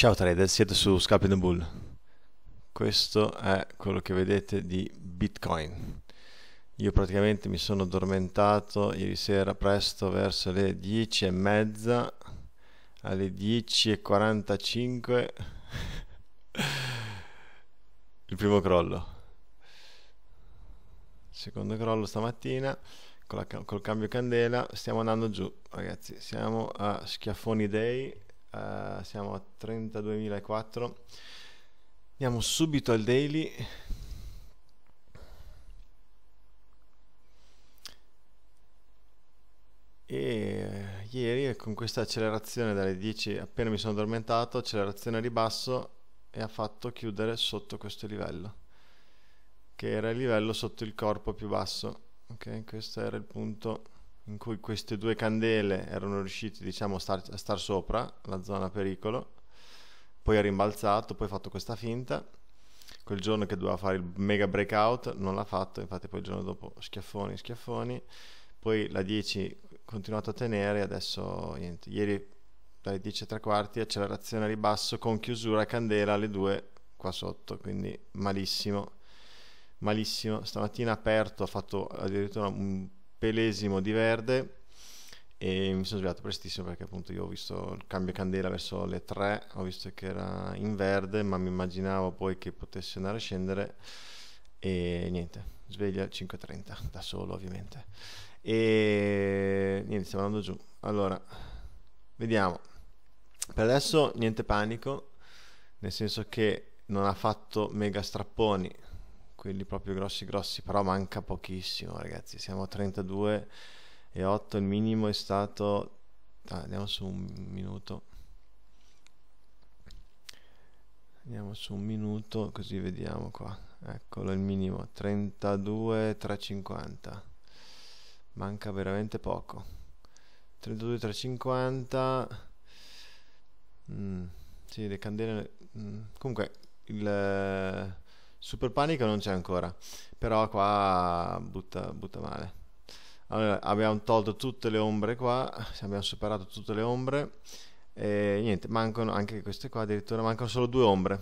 Ciao trader, siete su Scalp in the Bull. Questo è quello che vedete di Bitcoin. Io praticamente mi sono addormentato ieri sera presto verso le 10 e mezza alle 10.45 il primo crollo secondo crollo stamattina col cambio candela stiamo andando giù ragazzi siamo a schiaffoni day Uh, siamo a 32.004. Andiamo subito al daily. E eh, ieri eh, con questa accelerazione dalle 10 appena mi sono addormentato, accelerazione a ribasso e ha fatto chiudere sotto questo livello, che era il livello sotto il corpo più basso. Ok, questo era il punto in cui queste due candele erano riuscite diciamo, a, star, a star sopra la zona pericolo, poi ha rimbalzato, poi ha fatto questa finta, quel giorno che doveva fare il mega breakout non l'ha fatto, infatti poi il giorno dopo schiaffoni, schiaffoni, poi la 10 continuato a tenere, adesso niente, ieri dalle 10 e tre quarti accelerazione a ribasso con chiusura candela alle 2 qua sotto, quindi malissimo, malissimo, stamattina aperto ha fatto addirittura un pelesimo di verde e mi sono svegliato prestissimo perché appunto io ho visto il cambio candela verso le 3 ho visto che era in verde ma mi immaginavo poi che potesse andare a scendere e niente sveglia 5.30 da solo ovviamente e niente stiamo andando giù allora vediamo per adesso niente panico nel senso che non ha fatto mega strapponi quelli proprio grossi grossi, però manca pochissimo ragazzi, siamo a 32 e 8, il minimo è stato... Ah, andiamo su un minuto. Andiamo su un minuto così vediamo qua. Eccolo il minimo, 32,350. Manca veramente poco. 32,350. Mm, sì, le candele... Mm. Comunque il Super Panico non c'è ancora, però qua butta, butta male. Allora, abbiamo tolto tutte le ombre qua, abbiamo superato tutte le ombre e niente, mancano anche queste qua addirittura, mancano solo due ombre.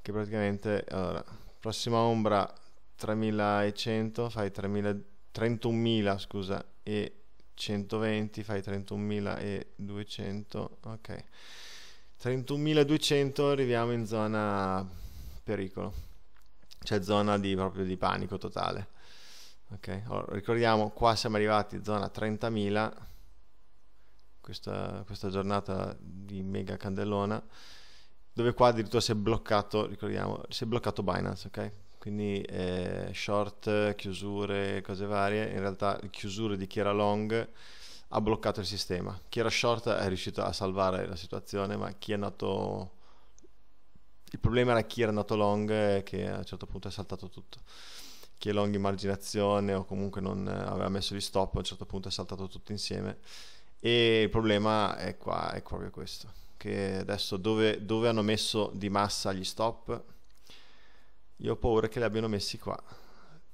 Che praticamente, allora, prossima ombra 3100, fai 31.000, scusa, e 120, fai 31.200, ok. 31.200 arriviamo in zona pericolo. C'è zona di, proprio di panico totale. Ok, allora, ricordiamo, qua siamo arrivati in zona 30.000, questa, questa giornata di mega candellona, dove qua addirittura si è bloccato, ricordiamo, si è bloccato Binance, ok? Quindi eh, short, chiusure, cose varie, in realtà chiusure di chi era long ha bloccato il sistema. Chi era short è riuscito a salvare la situazione, ma chi è andato il problema era chi era andato long che a un certo punto è saltato tutto. Chi è long in marginazione o comunque non eh, aveva messo gli stop, a un certo punto è saltato tutto insieme. E il problema è qua, è proprio questo. Che adesso dove, dove hanno messo di massa gli stop? Io ho paura che li abbiano messi qua.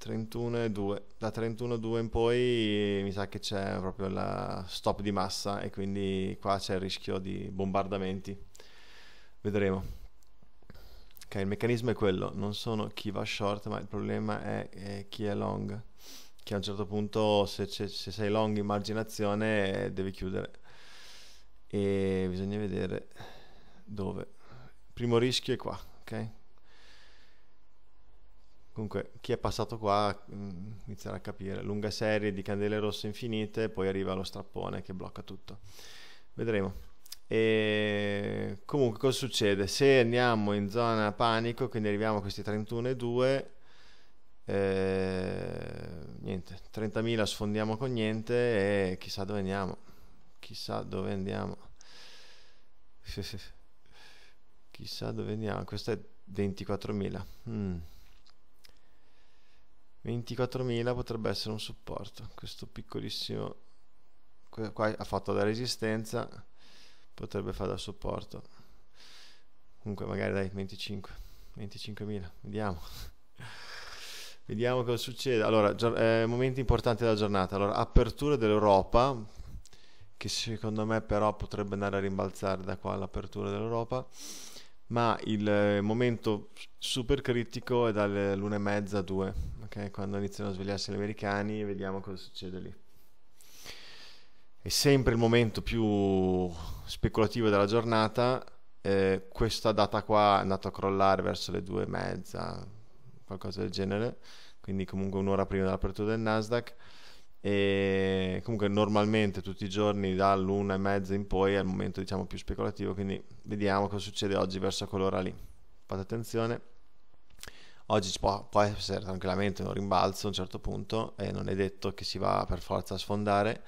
31,2 da 31,2 in poi mi sa che c'è proprio la stop di massa e quindi qua c'è il rischio di bombardamenti vedremo Ok, il meccanismo è quello, non sono chi va short, ma il problema è, è chi è long, che a un certo punto se, se, sei long in marginazione devi chiudere. E bisogna vedere dove. Primo rischio è qua, ok? Comunque, chi è passato qua mm, inizierà a capire. Lunga serie di candele rosse infinite, poi arriva lo strappone che blocca tutto. Vedremo. E comunque cosa succede? Se andiamo in zona panico, quindi arriviamo a questi 31,2, eh, niente, 30.000 sfondiamo con niente e chissà dove andiamo, chissà dove andiamo. chissà dove andiamo, questo è 24.000. Mm. 24.000 potrebbe essere un supporto, questo piccolissimo qua ha fatto la resistenza potrebbe fare da supporto comunque magari dai 25 25.000 vediamo vediamo cosa succede allora eh, momenti importanti della giornata allora apertura dell'Europa che secondo me però potrebbe andare a rimbalzare da qua l'apertura dell'Europa ma il eh, momento super critico è dalle l'una e mezza a due okay? quando iniziano a svegliarsi gli americani e vediamo cosa succede lì è sempre il momento più speculativo della giornata. Eh, questa data qua è andata a crollare verso le due e mezza, qualcosa del genere, quindi comunque un'ora prima dell'apertura del Nasdaq. E comunque normalmente tutti i giorni dall'una e mezza in poi è il momento diciamo più speculativo, quindi vediamo cosa succede oggi verso quell'ora lì. Fate attenzione. Oggi può, può essere tranquillamente un rimbalzo a un certo punto e non è detto che si va per forza a sfondare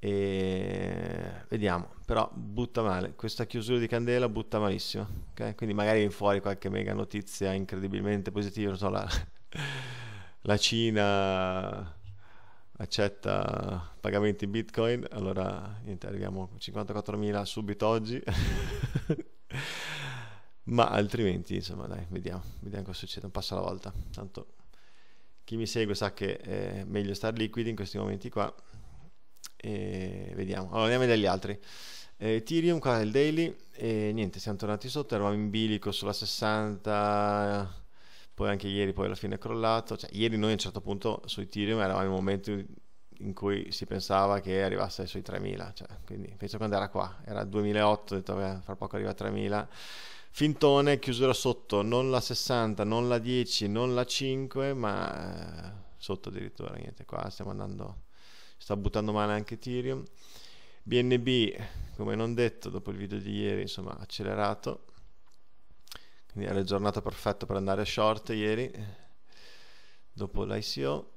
e vediamo però butta male questa chiusura di candela butta malissimo okay? quindi magari viene fuori qualche mega notizia incredibilmente positiva non so la, la Cina accetta pagamenti in bitcoin allora niente arriviamo a 54.000 subito oggi ma altrimenti insomma dai vediamo vediamo cosa succede un passo alla volta tanto chi mi segue sa che è meglio stare liquidi in questi momenti qua e vediamo. Allora andiamo dagli altri. Eh, Ethereum, qua è il daily. E niente, siamo tornati sotto. Eravamo in bilico sulla 60. Poi anche ieri, poi alla fine è crollato. Cioè, ieri noi a un certo punto su Ethereum eravamo in un momento in cui si pensava che arrivasse sui 3000. Cioè, quindi penso quando era qua. Era 2008, ho detto, beh, fra poco arriva a 3000. Fintone, chiusura sotto, non la 60, non la 10, non la 5, ma sotto addirittura, niente, qua stiamo andando sta buttando male anche Ethereum. BNB, come non detto dopo il video di ieri, insomma, accelerato. Quindi era la giornata perfetta per andare short ieri, dopo l'ICO.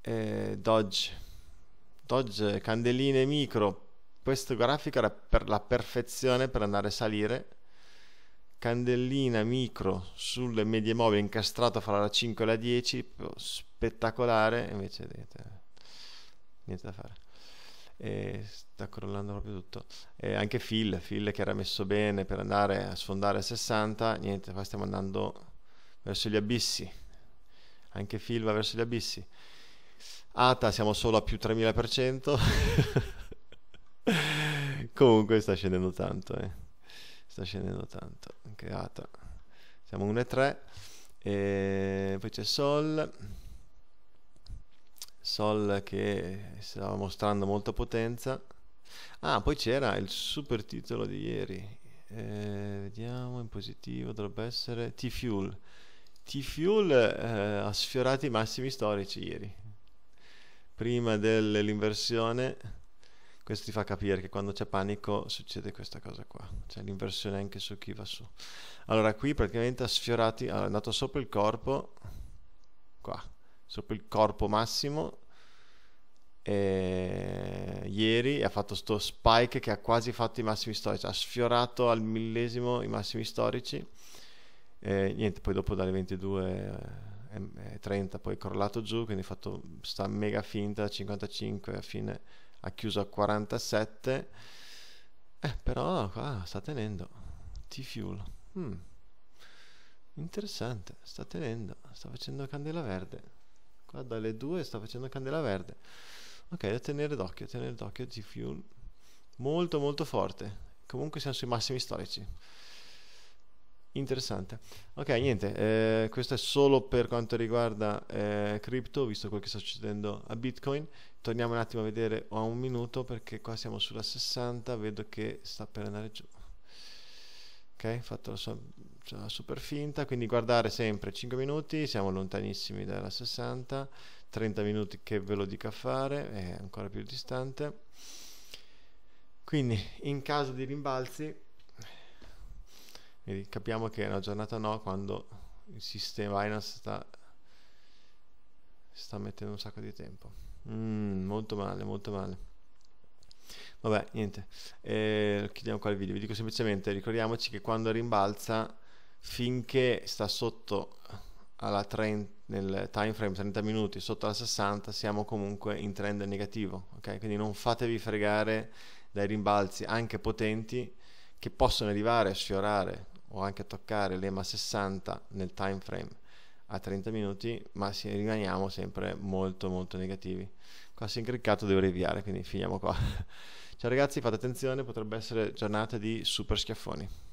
Eh, Dodge, Dodge, candeline micro. Questa grafica era per la perfezione per andare a salire. Candellina micro sulle medie mobili incastrata fra la 5 e la 10, spettacolare. Invece, vedete niente da fare. E sta crollando proprio tutto. E anche Phil, Phil che era messo bene per andare a sfondare a 60, niente, qua stiamo andando verso gli abissi. Anche Phil va verso gli abissi. ATA siamo solo a più 3000%. Comunque sta scendendo tanto, eh. Sta scendendo tanto. Anche ATA. Siamo 1,3. E poi c'è Sol. Sol che stava mostrando molta potenza. Ah, poi c'era il super titolo di ieri. Eh, vediamo in positivo, dovrebbe essere T-Fuel. T-Fuel eh, ha sfiorato i massimi storici ieri. Prima dell'inversione, questo ti fa capire che quando c'è panico succede questa cosa qua. C'è l'inversione anche su chi va su. Allora qui praticamente ha sfiorato, è andato sopra il corpo, qua sopra il corpo massimo e... ieri ha fatto sto spike che ha quasi fatto i massimi storici, ha sfiorato al millesimo i massimi storici e niente, poi dopo dalle 22 e 30 poi è crollato giù, quindi ha fatto sta mega finta a 55 alla fine ha chiuso a 47 eh, però qua sta tenendo T-Fuel hmm. interessante, sta tenendo sta facendo candela verde Qua dalle 2 sta facendo candela verde. Ok, da tenere d'occhio, tenere d'occhio G-Fuel. Molto molto forte. Comunque siamo sui massimi storici. Interessante. Ok, niente, eh, questo è solo per quanto riguarda eh, crypto, visto quel che sta succedendo a Bitcoin. Torniamo un attimo a vedere, ho un minuto perché qua siamo sulla 60, vedo che sta per andare giù. Ok, fatto la sua cioè, la super finta, quindi guardare sempre 5 minuti, siamo lontanissimi dalla 60, 30 minuti che ve lo dica fare, è ancora più distante. Quindi in caso di rimbalzi, capiamo che è una giornata no quando il sistema Binance sta, sta mettendo un sacco di tempo. Mm, molto male, molto male. Vabbè, niente, eh, chiudiamo qua il video. Vi dico semplicemente, ricordiamoci che quando rimbalza finché sta sotto alla trend, nel time frame 30 minuti sotto la 60 siamo comunque in trend negativo ok quindi non fatevi fregare dai rimbalzi anche potenti che possono arrivare a sfiorare o anche a toccare l'EMA 60 nel time frame a 30 minuti ma se rimaniamo sempre molto molto negativi qua si è incaricato devo rinviare quindi finiamo qua ciao ragazzi fate attenzione potrebbe essere giornata di super schiaffoni